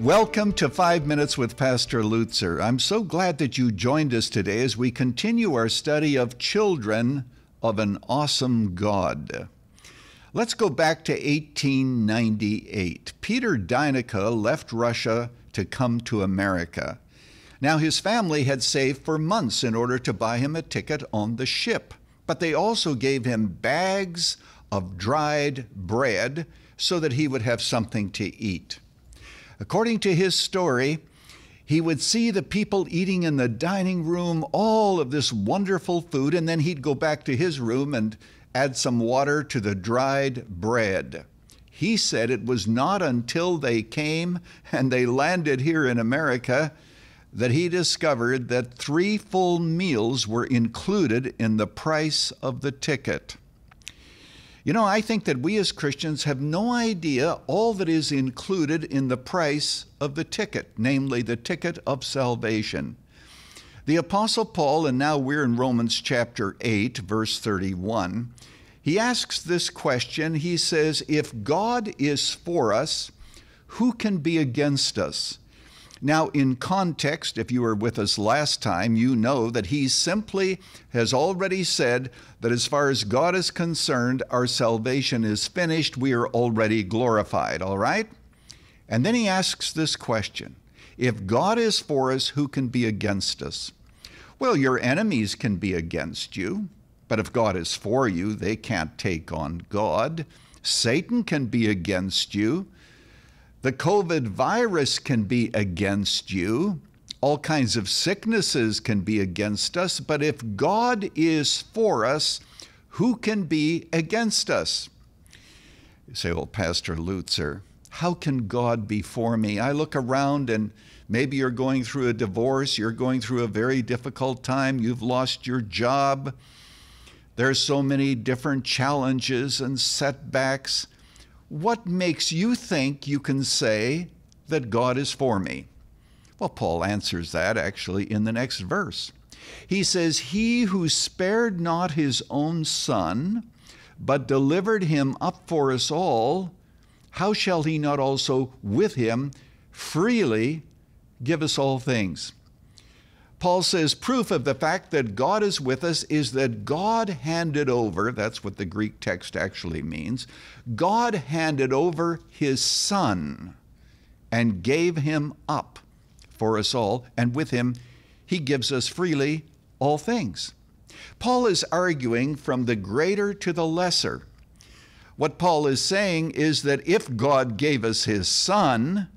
Welcome to Five Minutes with Pastor Lutzer. I'm so glad that you joined us today as we continue our study of children of an awesome God. Let's go back to 1898. Peter Dyneka left Russia to come to America. Now, his family had saved for months in order to buy him a ticket on the ship, but they also gave him bags of dried bread so that he would have something to eat. According to his story, he would see the people eating in the dining room all of this wonderful food, and then he'd go back to his room and add some water to the dried bread. He said it was not until they came and they landed here in America that he discovered that three full meals were included in the price of the ticket. You know, I think that we as Christians have no idea all that is included in the price of the ticket, namely the ticket of salvation. The Apostle Paul, and now we're in Romans chapter 8, verse 31, he asks this question. He says, If God is for us, who can be against us? Now, in context, if you were with us last time, you know that he simply has already said that as far as God is concerned, our salvation is finished. We are already glorified, all right? And then he asks this question If God is for us, who can be against us? Well, your enemies can be against you, but if God is for you, they can't take on God. Satan can be against you the COVID virus can be against you. All kinds of sicknesses can be against us. But if God is for us, who can be against us? You say, well, Pastor Lutzer, how can God be for me? I look around and maybe you're going through a divorce, you're going through a very difficult time, you've lost your job. There's so many different challenges and setbacks. What makes you think you can say that God is for me? Well, Paul answers that actually in the next verse. He says, He who spared not his own son, but delivered him up for us all, how shall he not also with him freely give us all things? Paul says proof of the fact that God is with us is that God handed over, that's what the Greek text actually means, God handed over his son and gave him up for us all, and with him he gives us freely all things. Paul is arguing from the greater to the lesser. What Paul is saying is that if God gave us his son,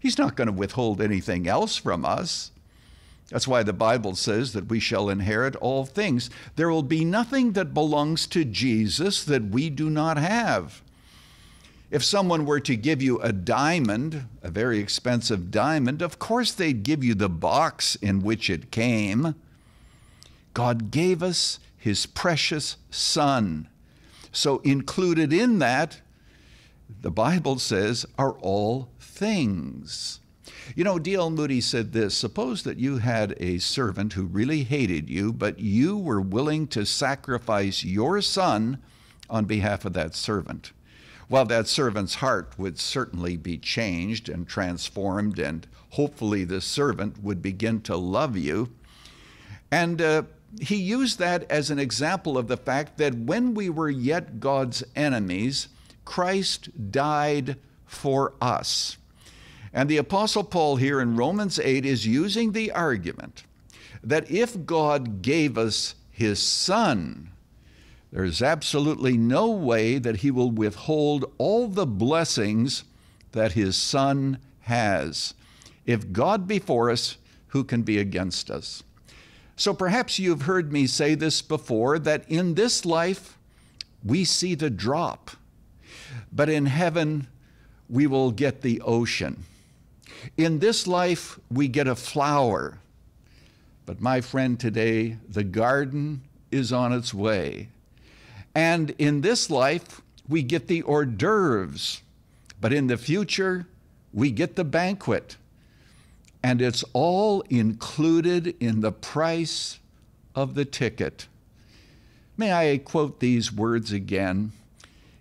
he's not going to withhold anything else from us. That's why the Bible says that we shall inherit all things. There will be nothing that belongs to Jesus that we do not have. If someone were to give you a diamond, a very expensive diamond, of course they'd give you the box in which it came. God gave us his precious Son. So, included in that, the Bible says, are all things. You know, D.L. Moody said this Suppose that you had a servant who really hated you, but you were willing to sacrifice your son on behalf of that servant. Well, that servant's heart would certainly be changed and transformed, and hopefully the servant would begin to love you. And uh, he used that as an example of the fact that when we were yet God's enemies, Christ died for us. And the Apostle Paul here in Romans 8 is using the argument that if God gave us his Son, there's absolutely no way that he will withhold all the blessings that his Son has. If God be for us, who can be against us? So perhaps you've heard me say this before that in this life we see the drop, but in heaven we will get the ocean. In this life, we get a flower. But my friend, today, the garden is on its way. And in this life, we get the hors d'oeuvres. But in the future, we get the banquet. And it's all included in the price of the ticket. May I quote these words again?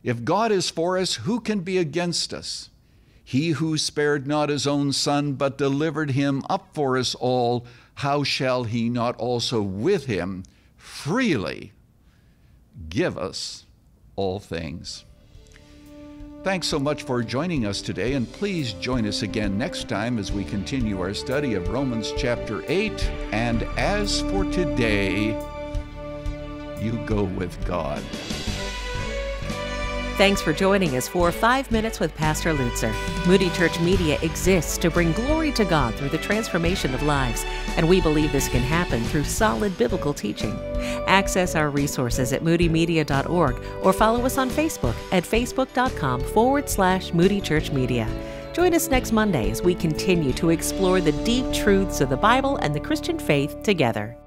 If God is for us, who can be against us? He who spared not his own son, but delivered him up for us all, how shall he not also with him freely give us all things? Thanks so much for joining us today, and please join us again next time as we continue our study of Romans chapter 8. And as for today, you go with God. Thanks for joining us for Five Minutes with Pastor Lutzer. Moody Church Media exists to bring glory to God through the transformation of lives, and we believe this can happen through solid biblical teaching. Access our resources at moodymedia.org or follow us on Facebook at facebook.com forward slash Moody Church Media. Join us next Monday as we continue to explore the deep truths of the Bible and the Christian faith together.